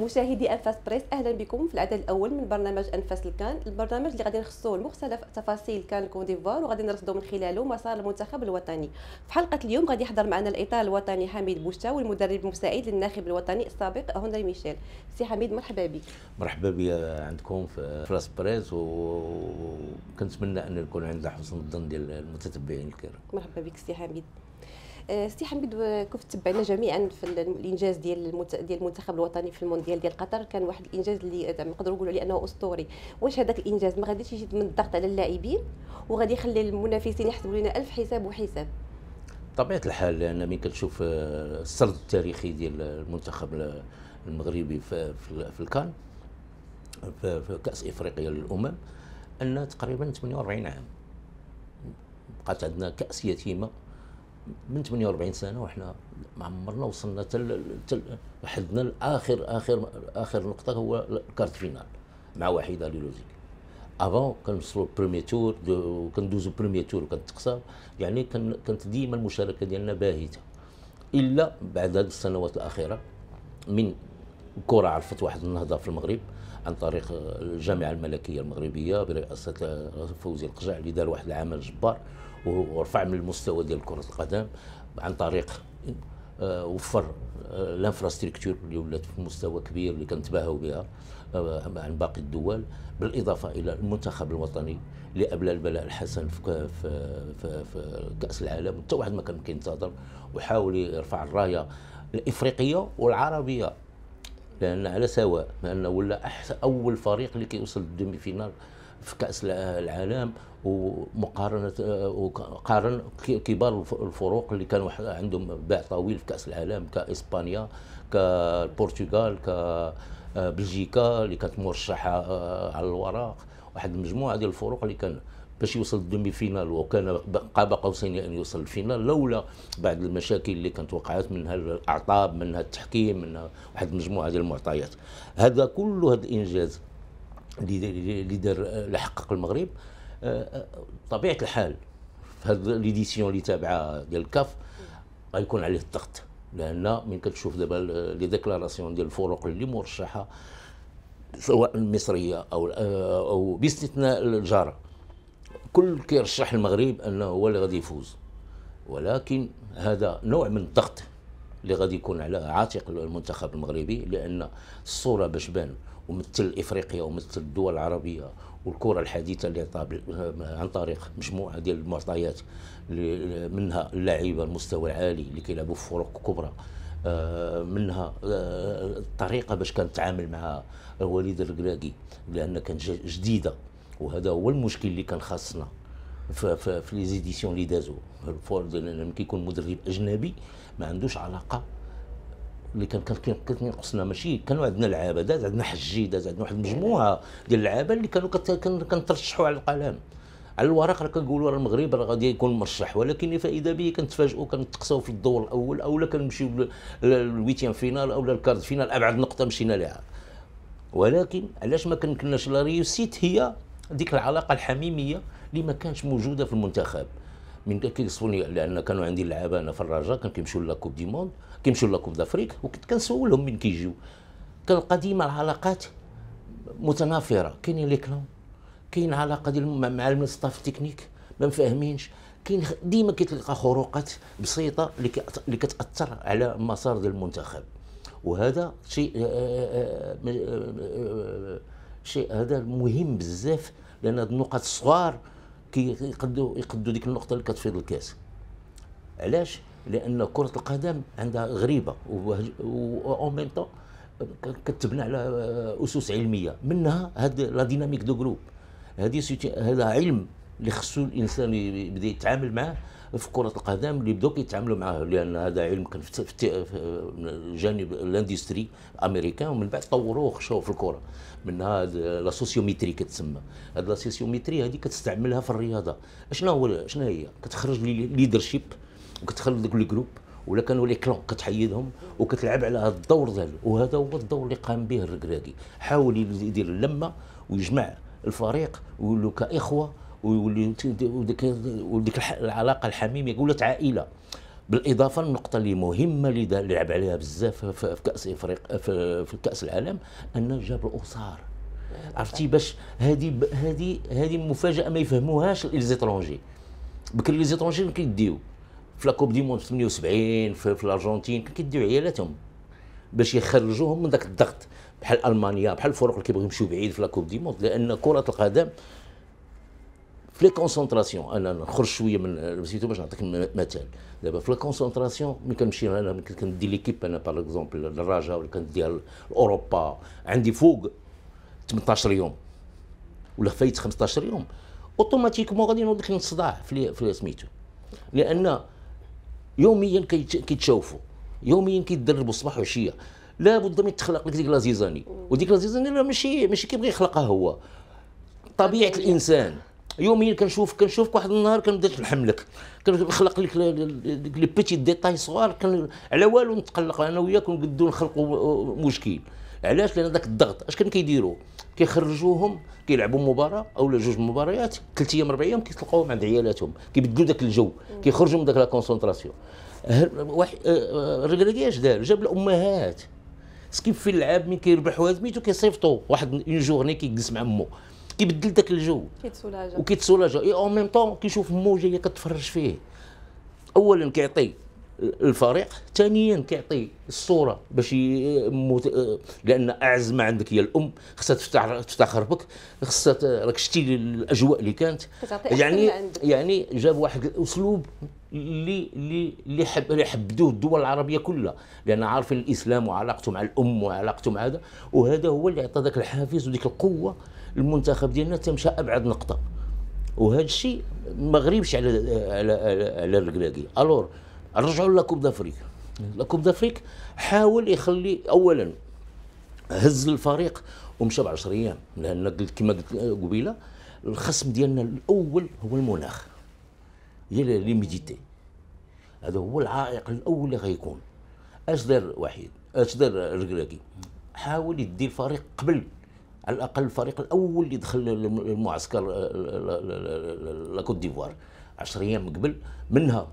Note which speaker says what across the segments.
Speaker 1: مشاهدي انفاس بريس اهلا بكم في العدد الاول من برنامج انفاس الكان البرنامج اللي غادي نخصو لمختلف تفاصيل كان كون ديفوار وغادي نرصدو من خلاله مسار المنتخب الوطني في حلقه اليوم غادي يحضر معنا الاطار الوطني حميد بوشتا والمدرب المساعد للناخب الوطني السابق هنري ميشيل سي حميد مرحبا بك
Speaker 2: مرحبا بيا عندكم في فراس بريس وكنتمنى ان يكون عند حسن الظن ديال المتتبعين الكرام
Speaker 1: مرحبا بك سي حميد آه، سي حميد كيف تبعنا جميعا في الانجاز ديال ديال المنتخب الوطني في المونديال ديال قطر كان واحد الانجاز اللي نقدروا نقولوا عليه انه اسطوري واش هذاك الانجاز ما غاديش يجي من الضغط على اللاعبين وغادي يخلي المنافسين يحسبوا لنا الف حساب وحساب
Speaker 2: طبيعه الحال لان ملي كنشوف آه، السرد التاريخي ديال المنتخب المغربي في في الكان في كاس افريقيا للامم ان تقريبا 48 عام بقات عندنا كاس يتيمه من 48 سنه وحنا ما عمرنا وصلنا تل تل حدنا لاخر اخر اخر نقطه هو الكارت فينال مع وحيده ليلوزيك افون كنوصلوا بريمي تور وكندوزوا بريمي تور وكنتقساو يعني كانت ديما المشاركه ديالنا باهته الا بعد هذه السنوات الاخيره من كرة عرفت واحد النهضة في المغرب عن طريق الجامعة الملكية المغربية برئاسة فوزي القجع اللي دار واحد العمل جبار ورفع من المستوى ديال كرة القدم عن طريق آه، وفر آه، الانفراستركتور اللي ولات في مستوى كبير اللي كنتباهوا بها آه، عن باقي الدول بالاضافه الى المنتخب الوطني اللي ابلى البلاء الحسن في في في, في كاس العالم حتى واحد ما كان كينتظر وحاول يرفع الرايه الافريقيه والعربيه لان على سواء لانه ولا احسن اول فريق اللي كيوصل للدومي فينال في كاس العالم ومقارنه قارن كبار الفروق اللي كانوا عندهم باع طويل في كاس العالم كاسبانيا كالبرتغال كبلجيكا اللي كانت مرشحه آه، على الورق واحد المجموعه ديال الفروق اللي كان باش يوصل الدومي فينال وكان قاب قوسين ان يوصل الفينال لولا بعض المشاكل اللي كانت وقعت منها الاعطاب منها التحكيم منها واحد المجموعه ديال المعطيات هذا كله هذا الانجاز اللي دار اللي حقق المغرب آه، آه، طبيعه الحال في هذه ليديسيون اللي تابعه ديال الكاف غيكون عليه الضغط لان من كتشوف دابا لي ديكلاراسيون ديال الفرق اللي مرشحه سواء المصريه او آه، او باستثناء الجاره الكل كيرشح المغرب انه هو اللي غادي يفوز ولكن هذا نوع من الضغط اللي غادي يكون على عاتق المنتخب المغربي لان الصوره باش بان ومثل افريقيا ومثل الدول العربيه والكره الحديثه اللي طاب عن طريق مجموعه ديال المعطيات منها اللاعيبه المستوى العالي اللي كيلعبوا في فرق كبرى آه، منها الطريقه آه، باش كنتعامل مع وليد الركراكي لان كانت جديده وهذا هو المشكل اللي كان خاصنا في لي زيديسيون اللي دازو لما كيكون مدرب اجنبي ما عندوش علاقه اللي كان كينقصنا ماشي كانوا عندنا لعابه داز عندنا حجي داز عندنا واحد المجموعه ديال اللعابه اللي كانوا كنترشحوا على القلم على الورق راه كنقولوا راه المغرب راه غادي يكون مرشح ولكن فاذا به كنتفاجئوا كنتقصاو في الدور الاول اولا كنمشيو للويتيام فينال اولا الكارد فينال ابعد نقطه مشينا لها ولكن علاش ما كنكناش لا ريوسيت هي ديك العلاقه الحميميه اللي ما كانش موجوده في المنتخب من كيصفوني لان كانوا عندي اللعابه انا في الرجاء كان كيمشيو لاكوب دي موند كيمشيو لاكوب دافريك وكنت كنسولهم من كيجيو كنلقى ديما العلاقات متنافره كاينين لي كلون كاين علاقه ديال مع المستاف تكنيك ما مفاهمينش كاين ديما كتلقى خروقات بسيطه اللي كتاثر على المسار ديال المنتخب وهذا شيء آه، آه، آه، شيء هذا مهم بزاف لان هاد النقط الصغار كيقدوا يقدوا ديك النقطه اللي كتفيض الكاس علاش لان كره القدم عندها غريبه وأون ميم طون كتبنى على اسس علميه منها هاد لا ديناميك دو جروب هذه هذا علم اللي خصو الانسان يبدا يتعامل معاه في كره القدم اللي بداو كيتعاملوا معاه لان هذا علم كان في الجانب الاندستري امريكان ومن بعد طوروه وخشوه في الكره منها لا سوسيوميتري كتسمى هاد لا سوسيوميتري هذه كتستعملها في الرياضه اشنا هو شنو هي كتخرج لي ليدرشيب وكتخلي لي الجروب ولا كانوا لي كلون كتحيدهم وكتلعب على هذا الدور ديالو وهذا هو الدور اللي قام به الركراكي حاول يدير اللمه ويجمع الفريق ويولوا كاخوه ويولي وديك العلاقه الحميميه قولت عائله بالاضافه للنقطه اللي مهمه اللي لعب عليها بزاف في كاس افريقيا في كاس العالم ان جاب الاسر عرفتي باش هذه هذه هذه مفاجاه ما يفهموهاش ليزيترونجي بكري ليزيترونجي كيديو في لاكوب دي موند 78 في, في الارجنتين كيديو عيالاتهم باش يخرجوهم من ذاك الضغط بحال المانيا بحال الفرق اللي كيبغيو يمشيو بعيد في لاكوب دي موند لان كره القدم في لي كونسونطراسيون انا نخرج شويه من سيتو باش نعطيك مثال دابا في لي كونسونطراسيون ملي كنمشي انا ملي كندير ليكيب انا باغ اكزومبل للراجا ولا كندير اوروبا عندي فوق 18 يوم ولا فايت 15 يوم اوتوماتيكمون غادي نوض الصداع في, في سميتو لان يوميا كيتشوفوا يوميا كيتدربوا الصباح والعشيه لابد من تخلق لك ديك لازيزاني وديك لازيزاني راه ماشي ماشي كيبغي يخلقها هو طبيعه الانسان يوميا كنشوف كنشوفك واحد النهار كنبدا نحملك كنخلق لك لي بيتي ديتاي صغار على والو نتقلق انا وياك ونقدو نخلقوا مشكل علاش لان ذاك الضغط اش كان كيديروا كيخرجوهم كيلعبوا مباراه اولا جوج مباريات ثلاث ايام اربع ايام كيتلقاوهم عند عيالاتهم كيبدلوا ذاك الجو كيخرجوا من داك لا كونسونطراسيون واحد الركراكي أه، اش أه، دار جاب الامهات سكيب في اللعاب من كيربح واحد ميتو كيصيفطو واحد اون جورني كيجلس مع امه كيبدل داك الجو كيتسولاجا وكيتسولاجا اي اون ميم طون كيشوف مو جايه كتفرج فيه اولا كيعطي الفريق ثانيا كيعطي الصوره باش يموت لان اعز ما عندك هي الام خصها تفتخر بك خصها راك شتي الاجواء اللي كانت يعني يعني جاب واحد الاسلوب اللي اللي اللي حب اللي حبدوه الدول العربيه كلها لان عارفين الاسلام وعلاقته مع الام وعلاقته مع هذا وهذا هو اللي عطى ذاك الحافز وديك القوه المنتخب ديالنا تمشى ابعد نقطه وهذا الشيء ما غريبش على على على الركلاكي الور رجعوا لكوب دافريك لكوب دافريك حاول يخلي اولا هز الفريق ومشى ب 10 ايام لان قلت كما قلت قبيله الخصم ديالنا الاول هو المناخ هي ليميديتي هذا هو العائق الاول اللي غيكون اش دار وحيد اش دار حاول يدي الفريق قبل على الاقل الفريق الاول اللي دخل المعسكر لاكوت ديفوار 10 ايام قبل منها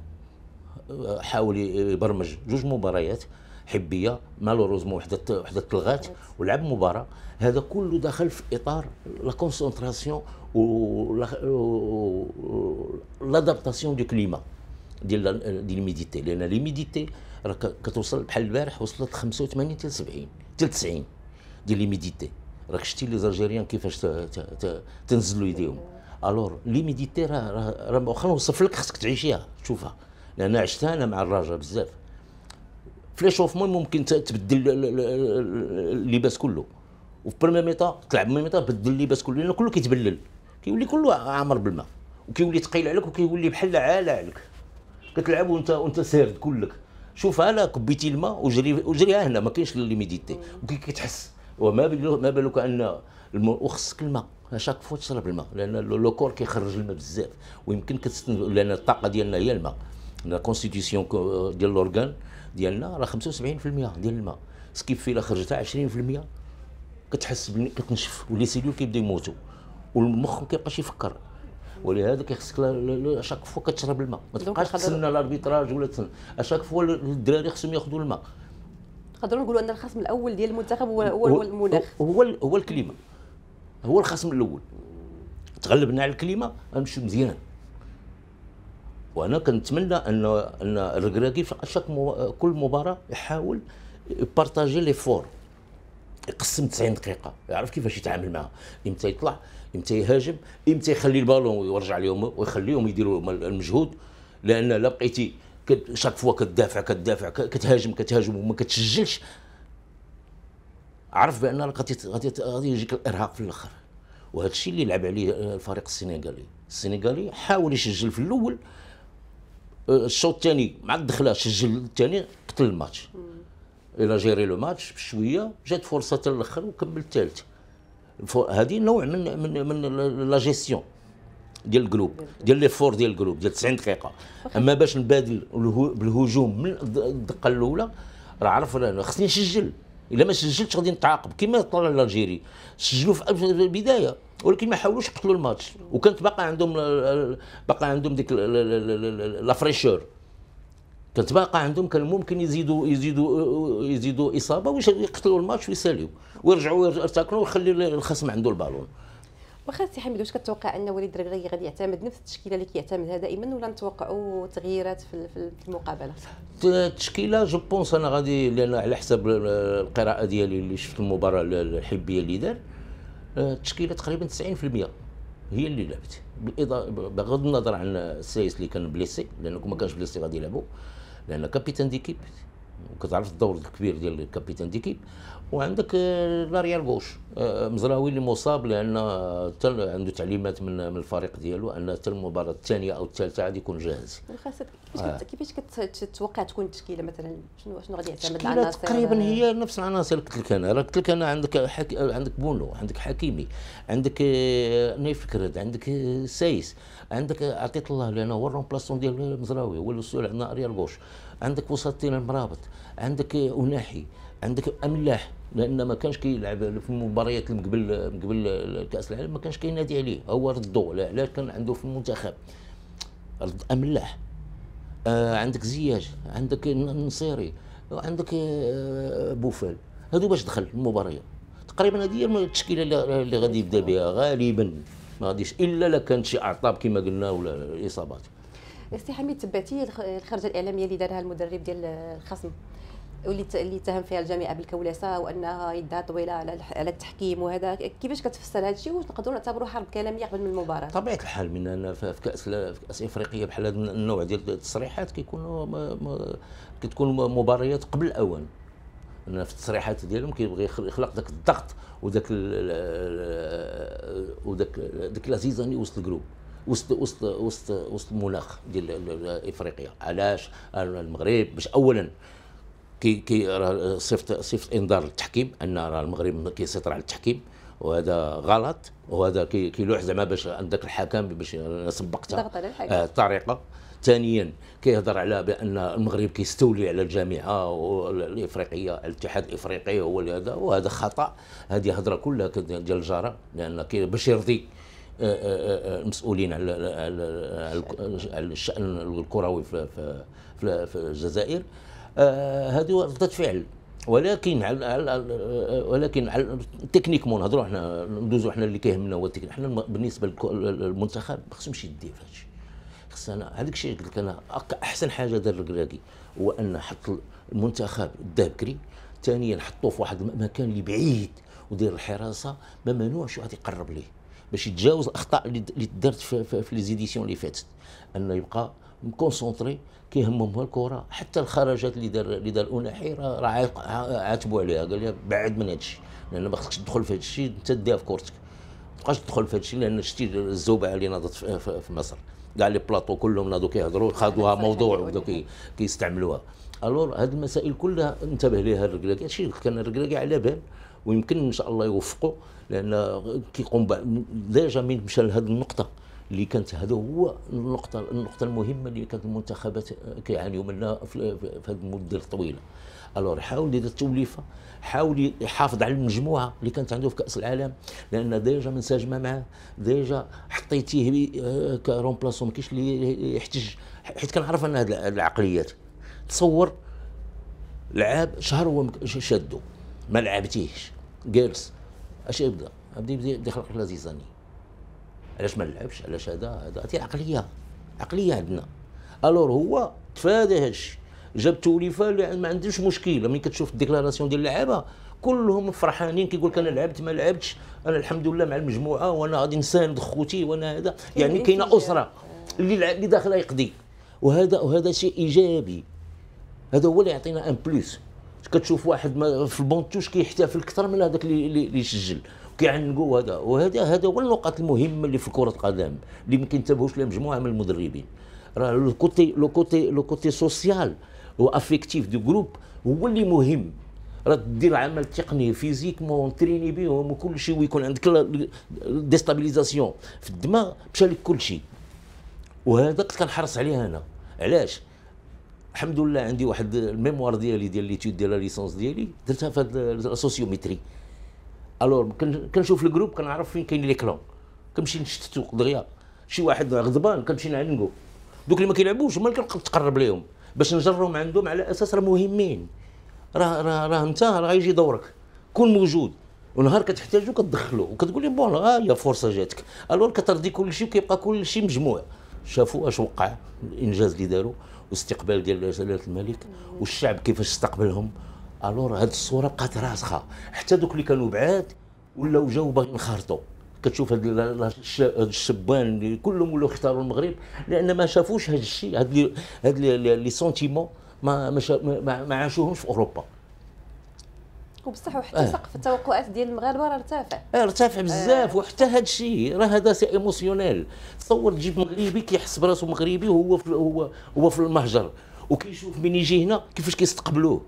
Speaker 2: آه، حاول يبرمج جوج مباريات حبيه مالوروزمون وحده وحده تلغات ولعب مباراه هذا كله دخل في اطار لا كونسونتراسيون و لادابتاسيون دو كليما ديال ديال الميديتي لان الميديتي راه كتوصل بحال البارح وصلت 85 حتى 70 حتى 90 ديال الميديتي راك شتي لي زالجيريان كيفاش تنزلوا يديهم الور لي ميديتي راه راه واخا نوصف لك خصك تعيشيها تشوفها لان عشتها انا مع الراجا بزاف في ليشوفمون ممكن تبدل اللباس كله وفي بريمير ميطا تلعب بريمير ميطا بدل اللباس كله لان كله كيتبلل كيولي كله عامر بالماء وكيولي ثقيل عليك وكيولي بحال عالة عليك كتلعب وانت وانت سارد كلك شوف انا كبيتي الماء وجري وجريها هنا ما كاينش اللي ميديتي وكي كتحس وما ما بالك ان وخصك الماء شاك فوا تشرب الماء لان لو كور كيخرج الماء بزاف ويمكن كتستن لان الطاقه ديالنا هي الماء لا كونستيتيسيون ديال لورغان ديالنا راه 75% ديال الماء سكيب فيه خرجتها 20% كتحس بني كتنشف ولي سيلول كيبداو يموتوا والمخ ما كيبقاش يفكر ولهذا كيخصك شاك فوا كتشرب الماء ما تبقاش تسنى لاربيتراج ولا تسنى شاك فوا الدراري خصهم ياخذوا الماء
Speaker 1: نقدروا نقولوا ان الخصم الاول ديال المنتخب هو هو, المناخ
Speaker 2: هو هو الكليمه هو الخصم الاول تغلبنا على الكليمه غنمشيو مزيان وانا كنتمنى ان ان الركراكي في شاك مو... كل مباراه يحاول يبارطاجي لي فور يقسم 90 دقيقه يعرف كيفاش يتعامل معها امتى يطلع امتى يهاجم امتى يخلي البالون ويرجع لهم ويخليهم يديروا المجهود لان لا بقيتي شاك فوا كتدافع كتدافع كتهاجم كتهاجم وما كتسجلش عرف بان غادي غادي يجيك الارهاق في الاخر وهذا الشيء اللي لعب عليه الفريق السنغالي السنغالي حاول يسجل في الاول آه، الشوط الثاني مع الدخله سجل الثاني قتل الماتش الى جيري لو ماتش بشويه جات فرصه حتى الاخر وكمل الثالث هذه نوع من من من لا جيستيون ديال القلوب ديال لي فور ديال القلوب ديال 90 دقيقه اما باش نبادل بالهجوم من الدقه الاولى راه عرف خصني نسجل الا ما سجلتش غادي نتعاقب كما طلع الجيري سجلوا في البدايه ولكن ما حاولوش يقتلوا الماتش وكانت باقا عندهم آه، آه، باقا عندهم ديك لا فريشور كانت باقا عندهم كان ممكن يزيدوا يزيدوا آه، يزيدوا اصابه ويقتلوا الماتش ويساليو ويرجعوا يرتاكلوا ويخلي الخصم عنده البالون
Speaker 1: واخا سي حميد واش كتوقع ان وليد الركراكي غادي يعتمد نفس التشكيله اللي كيعتمدها دائما ولا نتوقعوا تغييرات في المقابله
Speaker 2: التشكيله جو بونس انا غادي لان على حسب القراءه ديالي اللي شفت المباراه الحبيه اللي دار آه، التشكيله تقريبا 90% هي اللي لعبت بغض النظر عن السايس اللي كان بليسي لانه ما كانش بليسي غادي يلعبوا لان كابيتان ديكيب وكتعرف الدور الكبير ديال الكابيتان ديكيب وعندك لاريال غوش آه، مزراوي اللي مصاب لان عنده تعليمات من من الفريق ديالو ان حتى المباراه الثانيه او الثالثه غادي يكون جاهز
Speaker 1: كيفاش آه. كتوقع تكون التشكيله مثلا شنو شنو غادي يعتمد العناصر تقريبا
Speaker 2: هي نفس العناصر اللي قلت لك انا راه قلت لك انا عندك عندك بونو عندك حكيمي عندك آه، نايف كرد عندك آه، سايس عندك عطيت الله لانه هو الرومبلاسون ديال المزراوي هو المسؤول عندنا اريال غوش عندك وسط المرابط عندك اناحي عندك املاح لان ما كانش كيلعب في المباريات اللي قبل قبل كاس العالم ما كانش كينادي عليه هو ردو علاش كان عنده في المنتخب رد املاح آه عندك زياج عندك النصيري وعندك آه بوفال هادو باش دخل المباريات تقريبا هذه هي التشكيله اللي غادي يبدا بها غالبا ما غاديش الا لا كانت شي اعطاب كما قلنا ولا اصابات
Speaker 1: سي حميد تبعتي الخرجه الاعلاميه اللي دارها المدرب ديال الخصم واللي اتهم فيها الجامعه بالكولاسه وانها يدها طويله على على التحكيم وهذا كيفاش كتفسر هذا الشيء نقدروا نعتبروا حرب كلاميه قبل من المباراه
Speaker 2: طبيعه الحال من انا في كاس في كاس افريقيا بحال هذا النوع ديال التصريحات كيكونوا كتكون مباريات قبل الاوان انا في التصريحات ديالهم كيبغي يخلق ذاك الضغط وذاك وذاك ديك لازيزاني وسط الجروب وسط وسط وسط وسط المناخ ديال افريقيا علاش المغرب باش اولا كي كي صفت صفت انذار للتحكيم ان راه المغرب كيسيطر على التحكيم وهذا غلط وهذا كيلوح زعما باش عندك الحكم باش سبقتها آه، الطريقه ثانيا كيهضر على بان المغرب كيستولي على الجامعه الافريقيه الاتحاد الافريقي هو اللي هذا وهذا خطا هذه هضره كلها ديال الجاره لان باش يرضي آه، آه، المسؤولين على على الشان الكروي في الجزائر آه، هذه ردة فعل ولكن على على ولكن على التكنيك مون نهضروا حنا ندوزوا حنا اللي كيهمنا هو التكنيك حنا بالنسبه للمنتخب ما خصهمش يدير في هادشي خص انا هذاك الشيء قلت لك انا احسن حاجه دار الكراكي هو ان حط المنتخب دا بكري ثانيا حطوه في واحد المكان اللي بعيد ودير الحراسه ما ممنوعش واحد يقرب ليه باش يتجاوز الاخطاء اللي دارت في, ليزيديسيون في لي زيديسيون اللي فاتت انه يبقى مكونسونطري كيهمهم الكره حتى الخرجات اللي دار اللي دار اوناحي راه عاتبوا عليها قال لي بعد من هذا الشيء لان ما خصكش تدخل في هذا الشيء انت ديها في كورتك ما تبقاش تدخل في هذا الشيء لان شتي الزوبعه اللي ناضت في, في, في مصر كاع لي بلاطو كلهم ناضوا كيهضروا خاضوها موضوع وبداو كيستعملوها الور هذه المسائل كلها انتبه لها الركلاكي هادشي كان الركلاكي على بال ويمكن ان شاء الله يوفقوا لان كيقوم ديجا من مشى لهذه النقطه اللي كانت هذا هو النقطه النقطه المهمه اللي كانت المنتخبات آه، كيعانيوا منها في هذه المده الطويله الور حاول يدير التوليفه حاول يحافظ على المجموعه اللي كانت عنده في كاس العالم لان ديجا منسجمه معاه ديجا حطيتيه آه، كرون بلاسون كاينش اللي يحتج حيت كنعرف ان هذه العقليات تصور لعاب شهر هو شادو ما لعبتيهش جالس اش يبدا يبدا يخلق زيزاني علاش ما نلعبش علاش هذا هذا هذه العقليه عقليه عندنا الور هو تفادى هادشي الشيء جاب توليفة اللي ما عندوش مشكلة ملي كتشوف الديكلاراسيون ديال اللعابه كلهم فرحانين كيقول لك انا لعبت ما لعبتش انا الحمد لله مع المجموعه وانا غادي نساند خوتي وانا هذا يعني إيه، كاينه إيه، إيه. اسره اللي اللي داخله يقضي وهذا وهذا شيء ايجابي هذا هو اللي يعطينا ان بلوس كتشوف واحد في البونتوش كيحتفل اكثر من هذاك اللي يسجل كيعنقوا هذا وهذا هذا هو النقاط المهمه اللي في كره القدم اللي ما كينتبهوش لها مجموعه من المدربين راه لو كوتي لو كوتي لو كوتي سوسيال وافيكتيف دو جروب هو اللي مهم راه دير عمل تقني فيزيك تريني بهم وكل شيء ويكون عندك ديستابيليزاسيون في الدماغ مشى لك كل شيء وهذا كنت كنحرص عليه انا علاش الحمد لله عندي واحد الميموار ديالي ديال ليتود ديال لا ليسونس ديالي درتها في هاد السوسيومتري الور كنشوف الجروب كنعرف فين كاين لي كلون كنمشي نشتتو دغيا شي واحد غضبان كنمشي نعنقو دوك اللي ما كيلعبوش هما اللي كنقرب ليهم باش نجرهم عندهم على اساس راه مهمين راه راه راه انت راه غيجي دورك كون موجود ونهار كتحتاجو كتدخلو وكتقول لهم بون ها آه، هي فرصه جاتك الور كترضي كل شيء وكيبقى كل شيء مجموع شافوا اش وقع الانجاز اللي داروا واستقبال ديال جلاله الملك والشعب كيفاش استقبلهم الور هاد الصوره بقات راسخه حتى دوك اللي كانوا بعاد ولاو جاو باغيين ينخرطوا كتشوف هاد الشبان كلهم ولاو اختاروا المغرب لان ما شافوش هاد الشيء هاد لي هاد لي سونتيمون ما ما, ما, عاشوهمش في اوروبا
Speaker 1: وبصح وحتى آه. سقف التوقعات ديال المغاربه راه ارتفع
Speaker 2: آه ارتفع آه. بزاف آه. وحتى هاد الشيء راه هذا سي ايموسيونيل تصور تجيب مغربي كيحس براسو مغربي وهو في هو هو في المهجر وكيشوف من يجي هنا كيفاش كيستقبلوه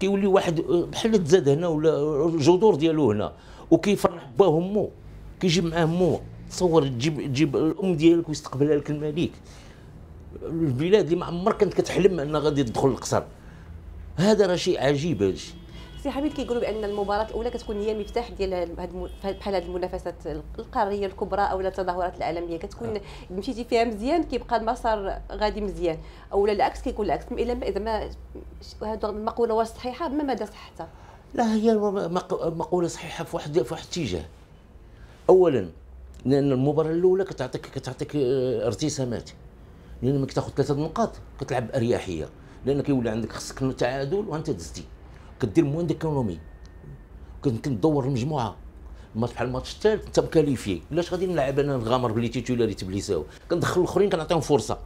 Speaker 2: كيولي واحد بحال تزاد هنا ولا الجذور ديالو هنا وكيفرح باه مو كيجيب معاه مو تصور تجيب تجيب الام ديالك ويستقبلها لك الملك البلاد اللي ما عمر كانت كتحلم انها غادي تدخل القصر هذا راه شيء عجيب هذا الشيء
Speaker 1: سي حميد كيقولوا بان المباراه الاولى كتكون هي المفتاح ديال بحال هذه المنافسات القاريه الكبرى او التظاهرات العالميه كتكون آه. مشيتي فيها مزيان كيبقى المسار غادي مزيان او العكس كيكون العكس الا اذا ما هذه المقوله واش صحيحه ما مدى صحتها
Speaker 2: لا هي مقوله صحيحه في واحد في واحد الاتجاه اولا لان المباراه الاولى كتعطيك كتعطيك آه، ارتسامات لان ملي كتاخذ ثلاثه نقاط كتلعب اريحيه لان كيولي عندك خصك التعادل وانت دزتي كدير موان ديكونومي كنت كندور المجموعه ماتش بحال الماتش الثالث انت مكاليفي علاش غادي نلعب انا نغامر بلي تيتولاري تبليساو كندخل الاخرين كنعطيهم فرصه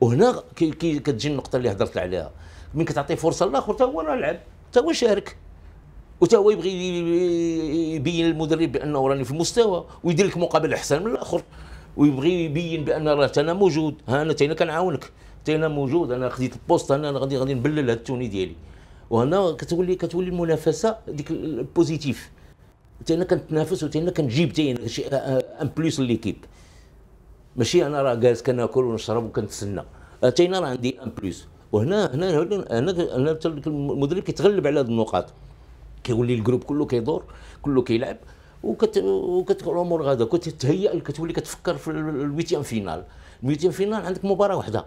Speaker 2: وهنا كتجي النقطه اللي هضرت عليها من كتعطي فرصه للاخر حتى هو راه لعب حتى هو شارك وتا هو يبغي يبين للمدرب بانه راني في المستوى ويدير لك مقابل احسن من الاخر ويبغي يبين بان راه انا موجود ها انا تاينا كنعاونك تاينا موجود انا خديت البوست انا غادي غادي نبلل هاد التوني ديالي وهنا كتولي كتولي المنافسه ديك البوزيتيف تينا كنتنافس وتينا كنجيب تينا شي ان بلوس ليكيب ماشي انا راه جالس كناكل ونشرب وكنتسنى تينا راه عندي ان بلوس وهنا هنا هنا هنا المدرب كيتغلب على هذه النقاط كيولي الجروب كله كيدور كله كيلعب وكت وكت الامور غاده كتهيأ كتولي كتفكر في الويتيام فينال الويتيام فينال عندك مباراه واحده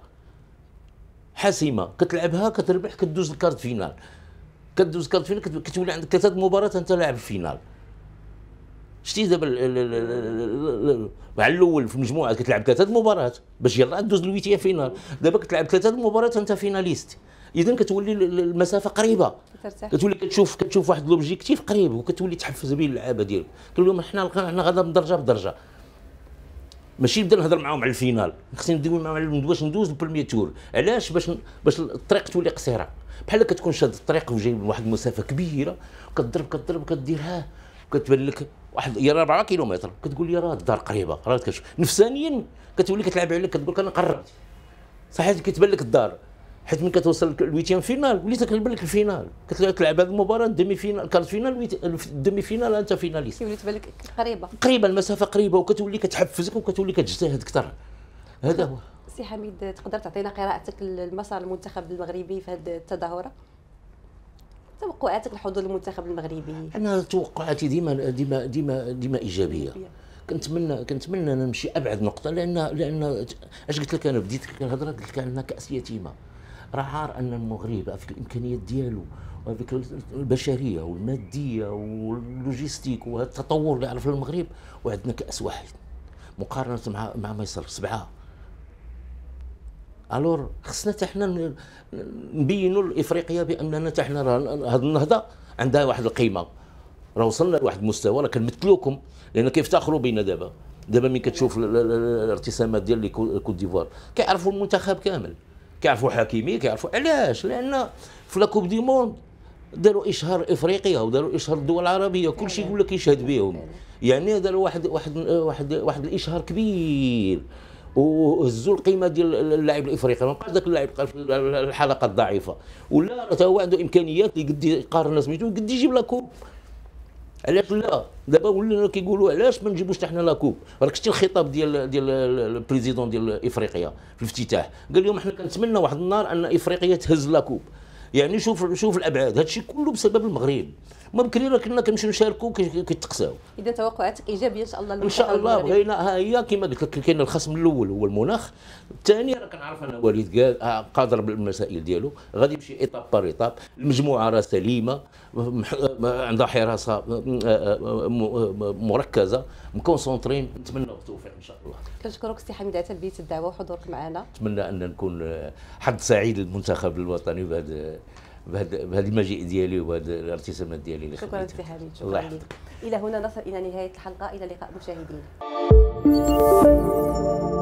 Speaker 2: حاسمه كتلعبها كتربح كدوز الكارت فينال كدوز الكارت فينال كتولي عندك ثلاثه مباريات انت لاعب فينال شتي دابا مع الاول في المجموعه كتلعب ثلاثه مباريات باش يلاه دوز الويتيه فينال دابا كتلعب ثلاثه مباريات انت فيناليست اذا كتولي المسافه قريبه كتولي كتشوف كتشوف واحد لوبجيكتيف قريب وكتولي تحفز به اللعابه ديالك كتقول لهم حنا حنا غادا بدرجه بدرجه ماشي نبدا نهضر معاهم على الفينال خصني ندوي معاهم باش ندوز البريمي تور علاش باش باش الطريق تولي قصيره بحال كتكون شاد الطريق وجايب واحد المسافه كبيره كضرب كضرب كديرها كتبان لك واحد يا 4 كيلومتر كتقول لي راه الدار قريبه راه كتشوف نفسانيا كتولي كتلعب عليك كتقول لك انا قربت صحيح كتبان لك الدار حيت ملي كتوصل الويتيام فينال وليت كنقلب لك الفينال كتلعب هذه المباراه الدمي فينال كارت فينال الديمي فينال انت فيناليست
Speaker 1: كيولي تبان لك قريبه
Speaker 2: قريبه المسافه قريبه وكتولي كتحفزك وكتولي كتجتهد اكثر هذا هو
Speaker 1: سي حميد تقدر تعطينا قراءتك للمسار المنتخب المغربي في هذه التظاهره توقعاتك لحضور المنتخب المغربي
Speaker 2: انا توقعاتي ديما ديما ديما ديما ايجابيه كنتمنى كنتمنى نمشي ابعد نقطه لان لان اش قلت لك انا بديت الهضره قلت لك عندنا كاس يتيمه راه عار ان المغرب في الامكانيات ديالو وهذيك البشريه والماديه واللوجيستيك والتطور اللي عرف المغرب وعندنا كاس واحد مقارنه مع مع مصر سبعه الور خصنا حتى حنا نبينوا لافريقيا باننا حتى حنا هذه النهضه عندها واحد القيمه راه وصلنا لواحد المستوى راه كنمثلوكم لان كيفتخروا بينا دابا دابا من كتشوف الارتسامات ديال كوت ديفوار كيعرفوا المنتخب كامل كيعرفوا حكيمي كيعرفوا علاش لان في لاكوب دي موند داروا اشهار افريقيا وداروا اشهار الدول العربيه كل شيء يقول لك يشهد بهم يعني داروا واحد واحد واحد واحد الاشهار كبير وهزوا القيمه ديال اللاعب الافريقي ما بقاش ذاك اللاعب في الحلقه الضعيفه ولا حتى هو عنده امكانيات اللي يقارن سميتو قد يجيب لاكوب علاش لا دابا ولينا كيقولوا علاش ما نجيبوش حنا لا كوب راك شتي الخطاب ديال ديال البريزيدون ديال افريقيا في الافتتاح قال لهم حنا كنتمنى واحد النهار ان افريقيا تهز لا كوب يعني شوف شوف الابعاد هادشي كله بسبب المغرب ما بكري راه كنا كنمشيو نشاركوا كيتقساو
Speaker 1: اذا توقعاتك ايجابيه ان شاء الله ان شاء الله بغينا
Speaker 2: ها هي كما قلت لك كاين الخصم الاول هو المناخ الثاني راه كنعرف انا وليد آه، قادر بالمسائل ديالو غادي يمشي ايطاب بار ايطاب المجموعه راه سليمه عندها حراسه مركزه مكونسونترين نتمنى التوفيق ان شاء الله
Speaker 1: كنشكرك سي حميد عتل بيت الدعوه وحضورك معنا
Speaker 2: نتمنى ان نكون حد سعيد للمنتخب الوطني بهذا بهذا المجيء ديالي وبهذا الارتسامات ديالي اللي شكرا سي حميد شكرا لك
Speaker 1: الى هنا نصل الى نهايه الحلقه الى لقاء مشاهدينا